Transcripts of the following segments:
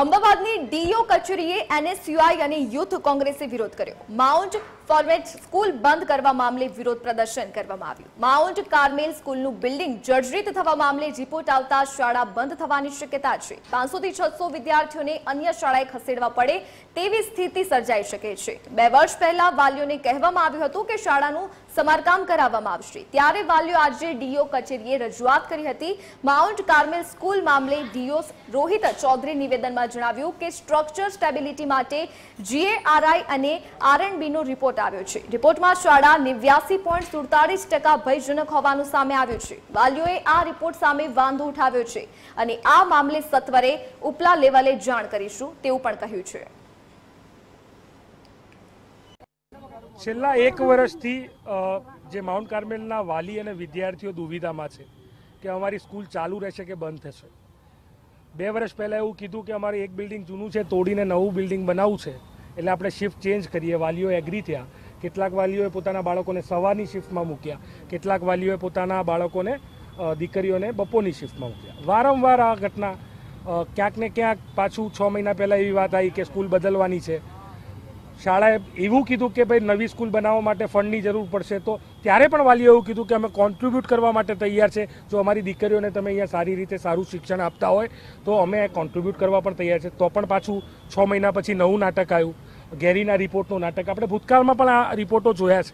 અમદાવાદની ડીઓ કચેરીએ એનએસયુઆઈ અને યુથ કોંગ્રેસે વિરોધ કર્યો માઉન્ટ ફોર્મેટ સ્કૂલ બંધ કરવા મામલે વિરોધ પ્રદર્શન કરવામાં આવ્યું માઉન્ટ કાર્મેલ સ્કૂલનું બિલ્ડિંગ જર્જરિત થવા મામલે રિપોર્ટ આવતા શાળા બંધ થવાની શક્યતા છે પાંચસોથી છસો વિદ્યાર્થીઓને અન્ય શાળાએ ખસેડવા પડે તેવી સ્થિતિ સર્જાઈ શકે છે બે વર્ષ પહેલા વાલીઓને કહેવામાં આવ્યું હતું કે શાળાનું સમારકામ કરાવવામાં આવશે ત્યારે વાલીઓ આજે ડીઓ કચેરીએ રજૂઆત કરી હતી માઉન્ટ કાર્મેલ સ્કૂલ મામલે ડીઓ રોહિત ચૌધરી નિવેદનમાં જણાવ્યું કે સ્ટ્રક્ચર સ્ટેબિલિટી માટે જીએઆરઆઈ અને આરએનબીનો રિપોર્ટ આવ્યો છે રિપોર્ટમાં શાળા નેવ્યાસી પોઈન્ટ સુડતાલીસ ટકા ભયજનક હોવાનું સામે આવ્યું છે વાલીઓએ આ રિપોર્ટ સામે વાંધો ઉઠાવ્યો છે અને આ મામલે સત્વરે ઉપલા લેવલે જાણ કરીશું તેવું પણ કહ્યું છે છેલ્લા એક વર્ષથી જે માઉન્ટ કાર્મેલના વાલી અને વિદ્યાર્થીઓ દુવિધામાં છે કે અમારી સ્કૂલ ચાલુ રહેશે કે બંધ થશે બે વર્ષ પહેલાં એવું કીધું કે અમારે એક બિલ્ડિંગ જૂનું છે તોડીને નવું બિલ્ડિંગ બનાવવું છે એટલે આપણે શિફ્ટ ચેન્જ કરીએ વાલીઓ એગ્રી થયા કેટલાક વાલીઓએ પોતાના બાળકોને સવારની શિફ્ટમાં મૂક્યા કેટલાક વાલીઓએ પોતાના બાળકોને દીકરીઓને બપોરની શિફ્ટમાં મૂક્યા વારંવાર આ ઘટના ક્યાંક ને ક્યાંક પાછું છ મહિના પહેલાં એવી વાત આવી કે સ્કૂલ બદલવાની છે શાળાએ એવું કીધું કે ભાઈ નવી સ્કૂલ બનાવવા માટે ફંડની જરૂર પડશે તો ત્યારે પણ વાલીઓ એવું કીધું કે અમે કોન્ટ્રીબ્યુટ કરવા માટે તૈયાર છે જો અમારી દીકરીઓને તમે અહીંયા સારી રીતે સારું શિક્ષણ આપતા હોય તો અમે કોન્ટ્રીબ્યુટ કરવા પણ તૈયાર છે તો પણ પાછું છ મહિના પછી નવું નાટક આવ્યું ગેરીના રિપોર્ટનું નાટક આપણે ભૂતકાળમાં પણ આ રિપોર્ટો જોયા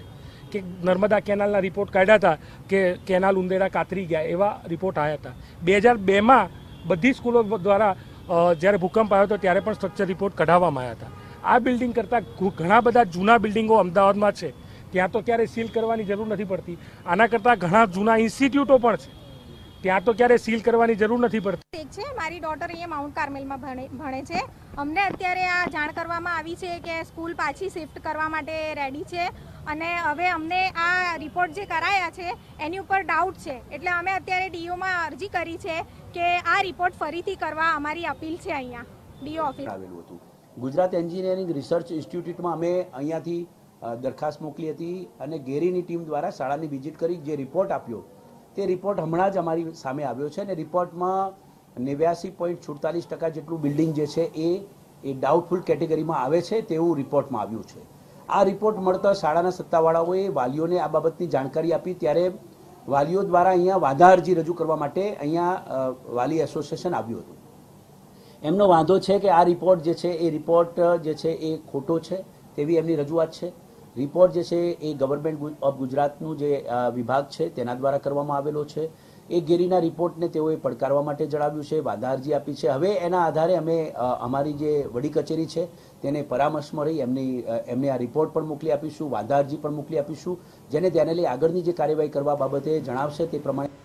છે કે નર્મદા કેનાલના રિપોર્ટ કાઢ્યા હતા કે કેનાલ ઉંદેડા કાતરી ગયા એવા રિપોર્ટ આવ્યા હતા બે હજાર બેમાં બધી સ્કૂલો દ્વારા જ્યારે ભૂકંપ આવ્યો હતો ત્યારે પણ સ્ટ્રક્ચર રિપોર્ટ કઢાવવામાં આવ્યા હતા આ બિલ્ડિંગ કરતાં ઘણા બધા જૂના બિલ્ડિંગો અમદાવાદમાં છે ત્યાં તો ક્યારેય સીલ કરવાની જરૂર નથી પડતી આના કરતાં ઘણા જૂના ઇન્સ્ટિટ્યૂટો પણ છે ત્યાં તો ક્યારે સીલ કરવાની જરૂર નથી પડતી ઠીક છે મારી ડોટર અહીંયા માઉન્ટ કાર્મેલમાં ભણે ભણે છે અમને અત્યારે આ જાણ કરવામાં આવી છે કે સ્કૂલ પાછી શિફ્ટ કરવા માટે રેડી છે અને હવે અમને આ રિપોર્ટ જે કરાયા છે એની ઉપર ડાઉટ છે એટલે અમે અત્યારે ડીઓમાં અરજી કરી છે કે આ રિપોર્ટ ફરીથી કરવા અમારી અપીલ છે અહીંયા ડીઓ ઓફિસ આવેલું હતું ગુજરાત એન્જિનિયરિંગ રિસર્ચ ઇન્સ્ટિટ્યૂટમાં અમે અહીંયાથી દરખાસ્ત મોકલી હતી અને ગેરીની ટીમ દ્વારા શાળાની વિઝિટ કરી જે રિપોર્ટ આપ્યો તે રિપોર્ટ હમણાં જ અમારી સામે આવ્યો છે અને રિપોર્ટમાં નેવ્યાસી પોઈન્ટ છુડતાલીસ ટકા જેટલું બિલ્ડિંગ જે છે એ એ ડાઉટફુલ કેટેગરીમાં આવે છે તેવું રિપોર્ટમાં આવ્યું છે આ રિપોર્ટ મળતા શાળાના સત્તાવાળાઓએ વાલીઓને આ બાબતની જાણકારી આપી ત્યારે વાલીઓ દ્વારા અહીંયા વાંધા અરજી રજૂ કરવા માટે અહીંયા વાલી એસોસિએશન આવ્યું હતું એમનો વાંધો છે કે આ રિપોર્ટ જે છે એ રિપોર્ટ જે છે એ ખોટો છે તેવી એમની રજૂઆત છે રિપોર્ટ જે છે એ ગવર્મેન્ટ ઓફ ગુજરાતનું જે વિભાગ છે તેના દ્વારા કરવામાં આવેલો છે એ ગેરીના રિપોર્ટને તેઓએ પડકારવા માટે જણાવ્યું છે અરજી આપી છે હવે એના આધારે અમે અમારી જે વડી કચેરી છે તેને પરામર્શમાં રહી એમની એમને આ રિપોર્ટ પણ મોકલી આપીશું વાદારજી પણ મોકલી આપીશું જેને ધ્યાને લઈ આગળની જે કાર્યવાહી કરવા બાબતે જણાવશે તે પ્રમાણે